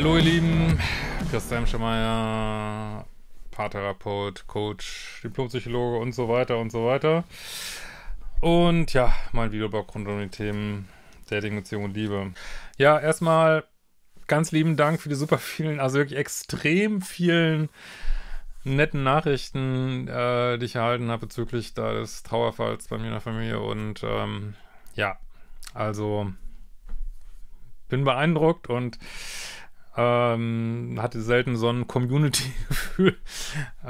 Hallo ihr Lieben, Christian Schemeier, Paartherapeut, Coach, Diplompsychologe und so weiter und so weiter. Und ja, mein Videoblog rund um die Themen Dating, Beziehung und Liebe. Ja, erstmal ganz lieben Dank für die super vielen, also wirklich extrem vielen netten Nachrichten, äh, die ich erhalten habe bezüglich da des Trauerfalls bei mir in der Familie. Und ähm, ja, also bin beeindruckt und ähm, hatte selten so ein Community-Gefühl äh,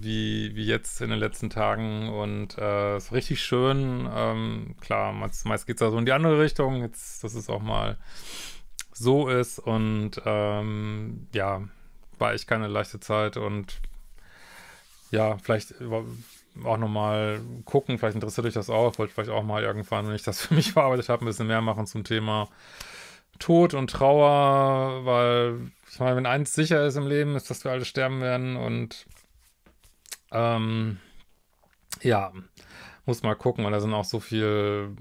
wie, wie jetzt in den letzten Tagen und äh, ist richtig schön. Ähm, klar, meist, meist geht es da so in die andere Richtung, jetzt, dass es auch mal so ist und ähm, ja, war echt keine leichte Zeit und ja, vielleicht auch nochmal gucken, vielleicht interessiert euch das auch, wollte vielleicht auch mal irgendwann, wenn ich das für mich verarbeitet habe, ein bisschen mehr machen zum Thema. Tod und Trauer, weil ich meine, wenn eins sicher ist im Leben, ist, dass wir alle sterben werden und ähm, ja, muss mal gucken, weil da sind auch so viel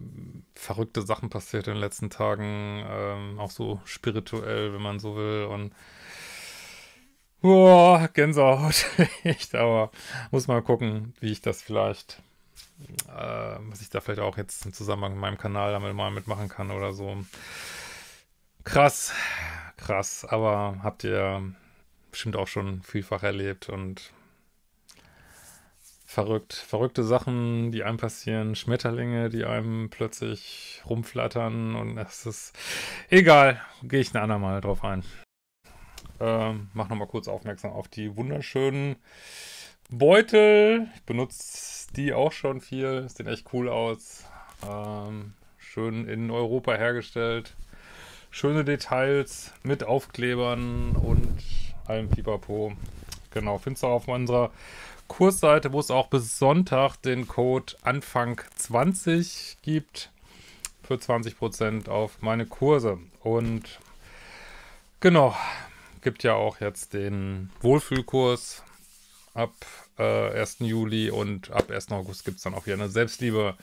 verrückte Sachen passiert in den letzten Tagen, ähm, auch so spirituell, wenn man so will und Boah, Gänsehaut. Echt, aber muss mal gucken, wie ich das vielleicht, äh, was ich da vielleicht auch jetzt im Zusammenhang mit meinem Kanal damit mal mitmachen kann oder so. Krass, krass. Aber habt ihr bestimmt auch schon vielfach erlebt und verrückt. Verrückte Sachen, die einem passieren, Schmetterlinge, die einem plötzlich rumflattern und es ist egal. Gehe ich ein andermal drauf ein. Ähm, mach nochmal kurz aufmerksam auf die wunderschönen Beutel. Ich benutze die auch schon viel. Sehen echt cool aus. Ähm, schön in Europa hergestellt. Schöne Details mit Aufklebern und allem Pipapo. Genau, findest du auf unserer Kursseite, wo es auch bis Sonntag den Code Anfang 20 gibt für 20% auf meine Kurse. Und genau, gibt ja auch jetzt den Wohlfühlkurs ab äh, 1. Juli und ab 1. August gibt es dann auch wieder eine Selbstliebe.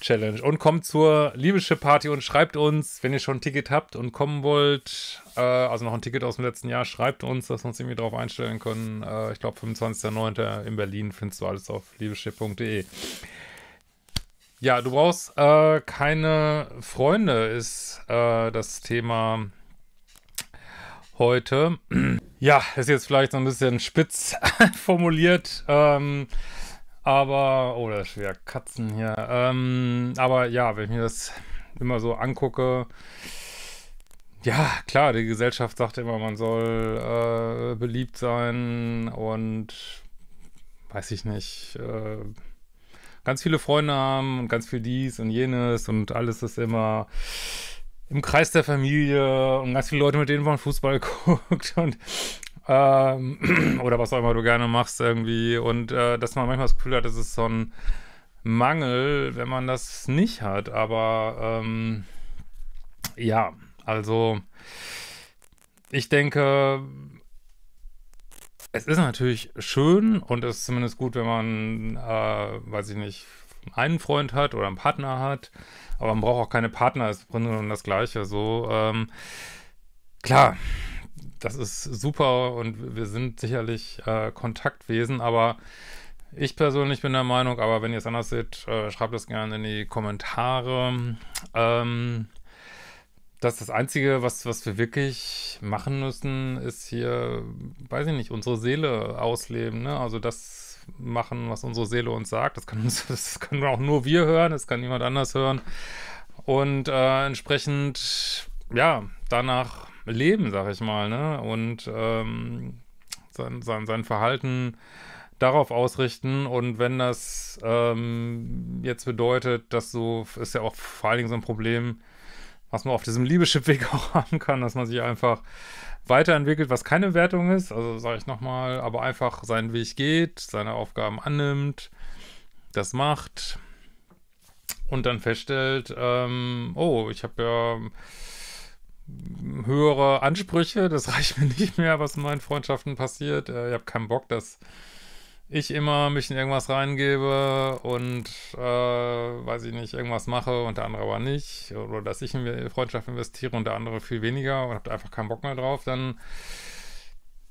Challenge und kommt zur Liebeschiff-Party und schreibt uns, wenn ihr schon ein Ticket habt und kommen wollt, äh, also noch ein Ticket aus dem letzten Jahr, schreibt uns, dass wir uns irgendwie drauf einstellen können. Äh, ich glaube, 25.09. in Berlin findest du alles auf liebeschiff.de. Ja, du brauchst äh, keine Freunde, ist äh, das Thema heute. ja, ist jetzt vielleicht so ein bisschen spitz formuliert. Ähm, aber, oh, das ist wieder Katzen hier. Ähm, aber ja, wenn ich mir das immer so angucke, ja, klar, die Gesellschaft sagt immer, man soll äh, beliebt sein und weiß ich nicht, äh, ganz viele Freunde haben und ganz viel dies und jenes und alles ist immer im Kreis der Familie und ganz viele Leute, mit denen man Fußball guckt und ähm, oder was auch immer du gerne machst irgendwie. Und äh, dass man manchmal das Gefühl hat, es ist so ein Mangel, wenn man das nicht hat. Aber ähm, ja, also ich denke, es ist natürlich schön und es ist zumindest gut, wenn man, äh, weiß ich nicht, einen Freund hat oder einen Partner hat, aber man braucht auch keine Partner, ist im Grunde genommen das Gleiche. So, ähm, klar, das ist super und wir sind sicherlich äh, Kontaktwesen, aber ich persönlich bin der Meinung, aber wenn ihr es anders seht, äh, schreibt das gerne in die Kommentare. Ähm, das das Einzige, was, was wir wirklich machen müssen, ist hier, weiß ich nicht, unsere Seele ausleben. Ne? Also das machen, was unsere Seele uns sagt. Das, kann uns, das können auch nur wir hören, das kann niemand anders hören. Und äh, entsprechend ja, danach leben, sag ich mal, ne? Und ähm, sein, sein, sein Verhalten darauf ausrichten. Und wenn das ähm, jetzt bedeutet, dass so, ist ja auch vor allen Dingen so ein Problem, was man auf diesem liebeschiff weg auch haben kann, dass man sich einfach weiterentwickelt, was keine Wertung ist, also sage ich nochmal, aber einfach seinen Weg geht, seine Aufgaben annimmt, das macht und dann feststellt, ähm, oh, ich habe ja höhere Ansprüche. Das reicht mir nicht mehr, was in meinen Freundschaften passiert. Äh, ich habe keinen Bock, dass ich immer mich in irgendwas reingebe und, äh, weiß ich nicht, irgendwas mache und der andere aber nicht. Oder dass ich in Freundschaft investiere und der andere viel weniger und habt einfach keinen Bock mehr drauf. Dann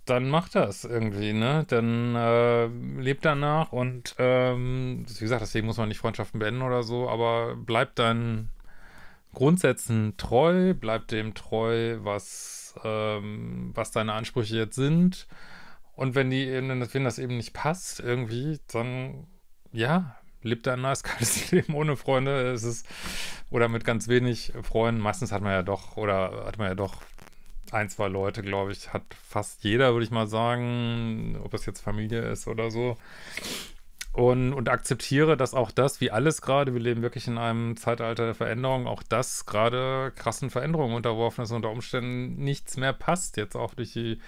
dann macht das irgendwie, ne? Dann äh, lebt danach und ähm, wie gesagt, deswegen muss man nicht Freundschaften beenden oder so, aber bleibt dann Grundsätzen treu, bleib dem treu, was, ähm, was deine Ansprüche jetzt sind. Und wenn die wenn das eben nicht passt, irgendwie, dann ja, lebt ein nice, kaltes Leben ohne Freunde. Es ist, oder mit ganz wenig Freunden. Meistens hat man ja doch, oder hat man ja doch ein, zwei Leute, glaube ich, hat fast jeder, würde ich mal sagen, ob es jetzt Familie ist oder so und, und akzeptiere, dass auch das, wie alles gerade, wir leben wirklich in einem Zeitalter der Veränderung, auch das gerade krassen Veränderungen unterworfen ist und unter Umständen nichts mehr passt. Jetzt auch durch die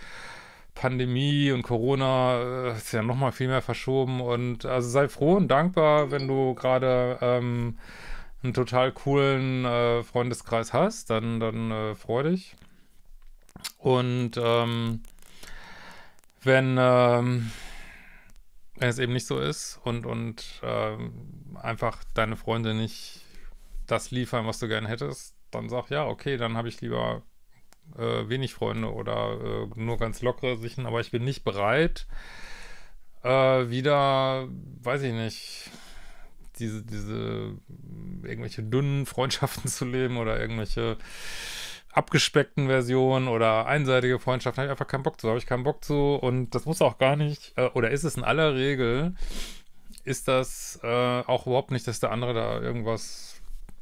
Pandemie und Corona äh, ist ja nochmal viel mehr verschoben. Und also sei froh und dankbar, wenn du gerade ähm, einen total coolen äh, Freundeskreis hast, dann, dann äh, freu dich. Und ähm, wenn ähm, wenn es eben nicht so ist und, und ähm, einfach deine Freunde nicht das liefern, was du gern hättest, dann sag ja, okay, dann habe ich lieber äh, wenig Freunde oder äh, nur ganz lockere Sichten, aber ich bin nicht bereit, äh, wieder, weiß ich nicht, diese, diese irgendwelche dünnen Freundschaften zu leben oder irgendwelche abgespeckten Version oder einseitige Freundschaften habe ich einfach keinen Bock zu, habe ich keinen Bock zu und das muss auch gar nicht, äh, oder ist es in aller Regel, ist das äh, auch überhaupt nicht, dass der andere da irgendwas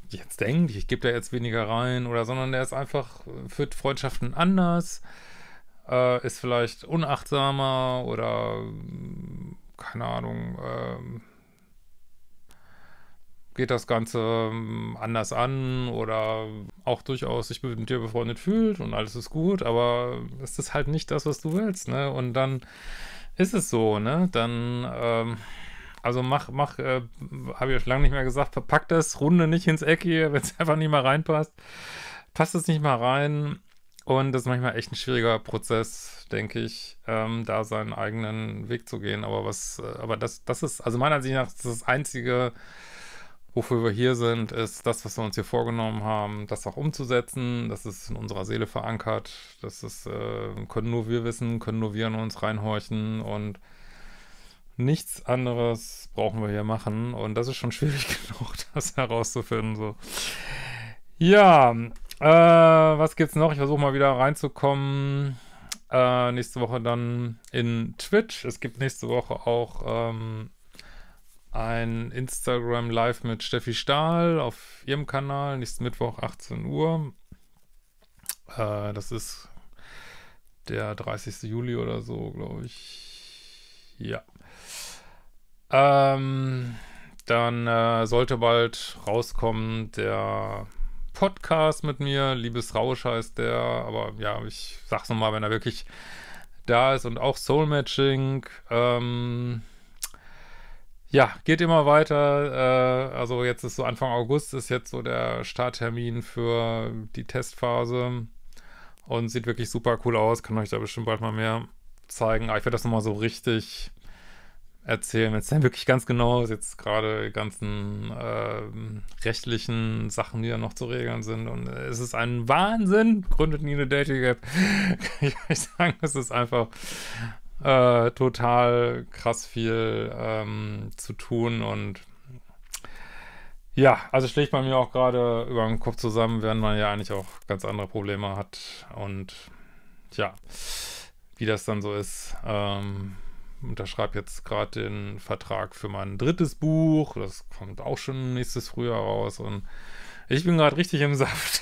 jetzt denkt, ich gebe da jetzt weniger rein oder, sondern der ist einfach, führt Freundschaften anders, äh, ist vielleicht unachtsamer oder, keine Ahnung, ähm, geht das Ganze ähm, anders an oder auch durchaus sich mit dir befreundet fühlt und alles ist gut, aber es ist halt nicht das, was du willst, ne? Und dann ist es so, ne? Dann, ähm, also mach, mach, äh, habe ich ja schon lange nicht mehr gesagt, verpack das, runde nicht ins Eck hier, wenn es einfach nicht mal reinpasst. Passt es nicht mal rein. Und das ist manchmal echt ein schwieriger Prozess, denke ich, ähm, da seinen eigenen Weg zu gehen. Aber was, äh, aber das, das ist, also meiner Ansicht nach, das, ist das einzige, wofür wir hier sind, ist das, was wir uns hier vorgenommen haben, das auch umzusetzen. Das ist in unserer Seele verankert. Das ist, äh, können nur wir wissen, können nur wir in uns reinhorchen und nichts anderes brauchen wir hier machen. Und das ist schon schwierig genug, das herauszufinden. So. Ja, äh, was gibt's noch? Ich versuche mal wieder reinzukommen. Äh, nächste Woche dann in Twitch. Es gibt nächste Woche auch ähm, ein Instagram Live mit Steffi Stahl auf ihrem Kanal, nächsten Mittwoch 18 Uhr. Äh, das ist der 30. Juli oder so, glaube ich. Ja. Ähm, dann äh, sollte bald rauskommen der Podcast mit mir. Liebes Rausch heißt der, aber ja, ich sag's nochmal, wenn er wirklich da ist und auch Soul Matching. Ähm, ja, geht immer weiter. Äh, also jetzt ist so Anfang August ist jetzt so der Starttermin für die Testphase und sieht wirklich super cool aus. Kann euch da bestimmt bald mal mehr zeigen. Aber ich werde das nochmal so richtig erzählen, wenn es dann wirklich ganz genau ist. Jetzt gerade die ganzen äh, rechtlichen Sachen, die da noch zu regeln sind. Und es ist ein Wahnsinn. Gründet nie eine Dating-App. Kann ich euch sagen, es ist einfach äh, total krass viel ähm, zu tun und ja, also schlägt bei mir auch gerade über den Kopf zusammen, während man ja eigentlich auch ganz andere Probleme hat und ja, wie das dann so ist. Ähm, unterschreibe jetzt gerade den Vertrag für mein drittes Buch. Das kommt auch schon nächstes Frühjahr raus. Und ich bin gerade richtig im Saft.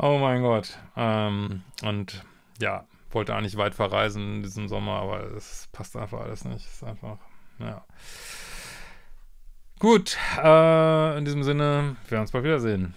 oh mein Gott. Ähm, und ja, wollte eigentlich weit verreisen in diesem Sommer, aber es passt einfach alles nicht. ist einfach, ja. Gut, äh, in diesem Sinne, wir werden uns bald wiedersehen.